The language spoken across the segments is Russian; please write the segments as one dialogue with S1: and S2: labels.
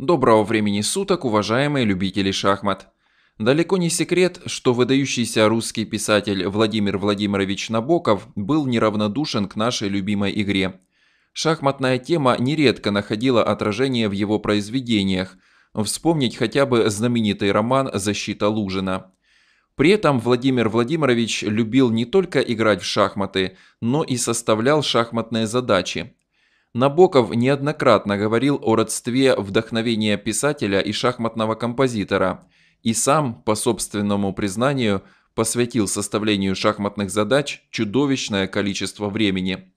S1: Доброго времени суток, уважаемые любители шахмат! Далеко не секрет, что выдающийся русский писатель Владимир Владимирович Набоков был неравнодушен к нашей любимой игре. Шахматная тема нередко находила отражение в его произведениях, вспомнить хотя бы знаменитый роман «Защита Лужина». При этом Владимир Владимирович любил не только играть в шахматы, но и составлял шахматные задачи – Набоков неоднократно говорил о родстве вдохновения писателя и шахматного композитора, и сам, по собственному признанию, посвятил составлению шахматных задач чудовищное количество времени.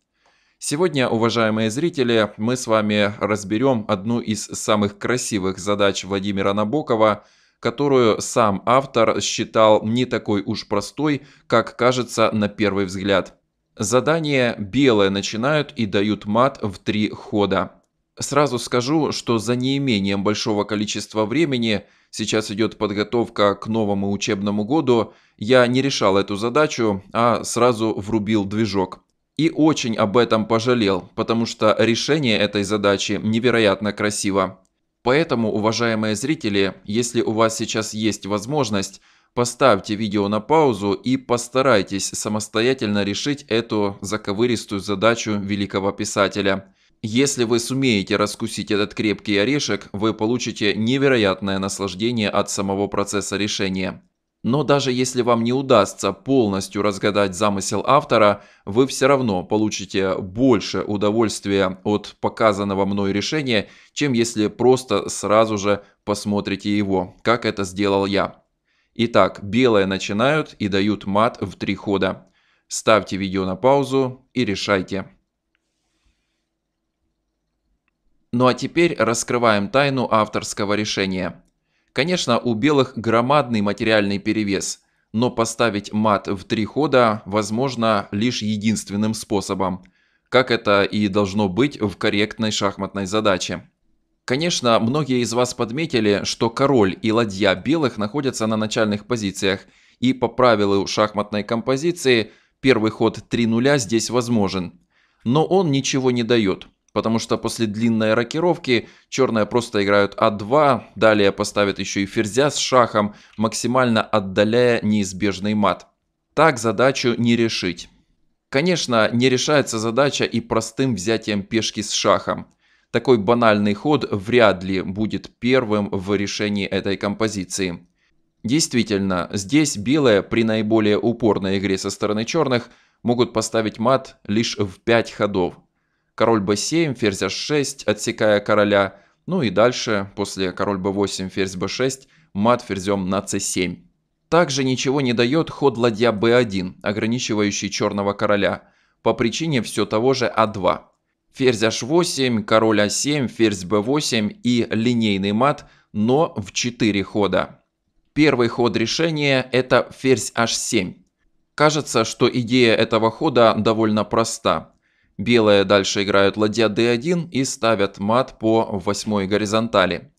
S1: Сегодня, уважаемые зрители, мы с вами разберем одну из самых красивых задач Владимира Набокова, которую сам автор считал не такой уж простой, как кажется на первый взгляд – Задание белые начинают и дают мат в три хода. Сразу скажу, что за неимением большого количества времени, сейчас идет подготовка к новому учебному году, я не решал эту задачу, а сразу врубил движок. И очень об этом пожалел, потому что решение этой задачи невероятно красиво. Поэтому, уважаемые зрители, если у вас сейчас есть возможность, Поставьте видео на паузу и постарайтесь самостоятельно решить эту заковыристую задачу великого писателя. Если вы сумеете раскусить этот крепкий орешек, вы получите невероятное наслаждение от самого процесса решения. Но даже если вам не удастся полностью разгадать замысел автора, вы все равно получите больше удовольствия от показанного мной решения, чем если просто сразу же посмотрите его, как это сделал я. Итак, белые начинают и дают мат в три хода. Ставьте видео на паузу и решайте. Ну а теперь раскрываем тайну авторского решения. Конечно, у белых громадный материальный перевес, но поставить мат в три хода возможно лишь единственным способом, как это и должно быть в корректной шахматной задаче. Конечно, многие из вас подметили, что король и ладья белых находятся на начальных позициях, и по правилу шахматной композиции первый ход 3 нуля здесь возможен. Но он ничего не дает, потому что после длинной рокировки черные просто играют А2, далее поставят еще и ферзя с шахом, максимально отдаляя неизбежный мат. Так задачу не решить. Конечно, не решается задача и простым взятием пешки с шахом – такой банальный ход вряд ли будет первым в решении этой композиции. Действительно, здесь белые при наиболее упорной игре со стороны черных могут поставить мат лишь в 5 ходов. Король b7, ферзь h6, отсекая короля, ну и дальше, после король b8, ферзь b6, мат ферзем на c7. Также ничего не дает ход ладья b1, ограничивающий черного короля, по причине все того же a а 2 ферзь h8, король a7, а ферзь b8 и линейный мат, но в 4 хода. Первый ход решения – это ферзь h7. Кажется, что идея этого хода довольно проста. Белые дальше играют ладья d1 и ставят мат по восьмой горизонтали.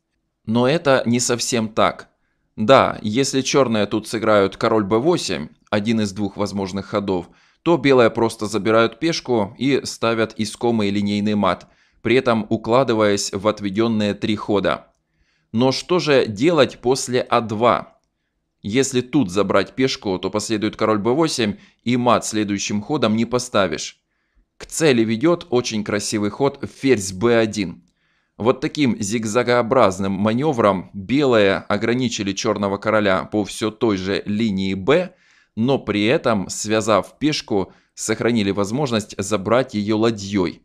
S1: Но это не совсем так. Да, если черные тут сыграют король b8, один из двух возможных ходов – то белые просто забирают пешку и ставят искомый линейный мат, при этом укладываясь в отведенные три хода. Но что же делать после А2? Если тут забрать пешку, то последует король b8 и мат следующим ходом не поставишь. К цели ведет очень красивый ход ферзь b1. Вот таким зигзагообразным маневром белые ограничили черного короля по все той же линии b но при этом, связав пешку, сохранили возможность забрать ее ладьей.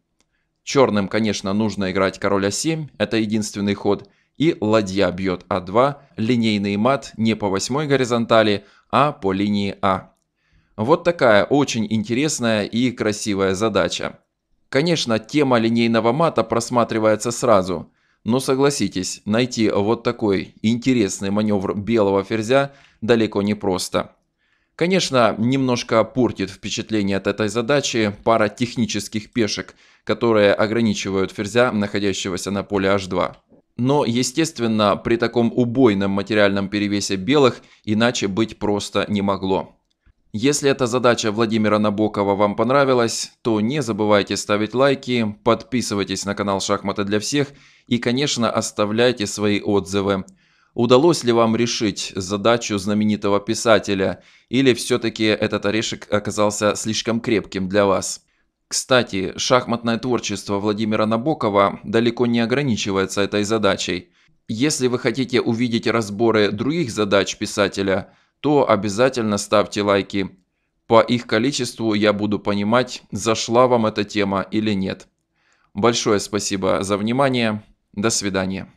S1: Черным, конечно, нужно играть короля 7, а это единственный ход, и ладья бьет А2, линейный мат не по восьмой горизонтали, а по линии А. Вот такая очень интересная и красивая задача. Конечно, тема линейного мата просматривается сразу, но согласитесь, найти вот такой интересный маневр белого ферзя далеко не просто. Конечно, немножко портит впечатление от этой задачи пара технических пешек, которые ограничивают ферзя, находящегося на поле h2. Но, естественно, при таком убойном материальном перевесе белых иначе быть просто не могло. Если эта задача Владимира Набокова вам понравилась, то не забывайте ставить лайки, подписывайтесь на канал «Шахматы для всех» и, конечно, оставляйте свои отзывы. Удалось ли вам решить задачу знаменитого писателя, или все-таки этот орешек оказался слишком крепким для вас? Кстати, шахматное творчество Владимира Набокова далеко не ограничивается этой задачей. Если вы хотите увидеть разборы других задач писателя, то обязательно ставьте лайки. По их количеству я буду понимать, зашла вам эта тема или нет. Большое спасибо за внимание. До свидания.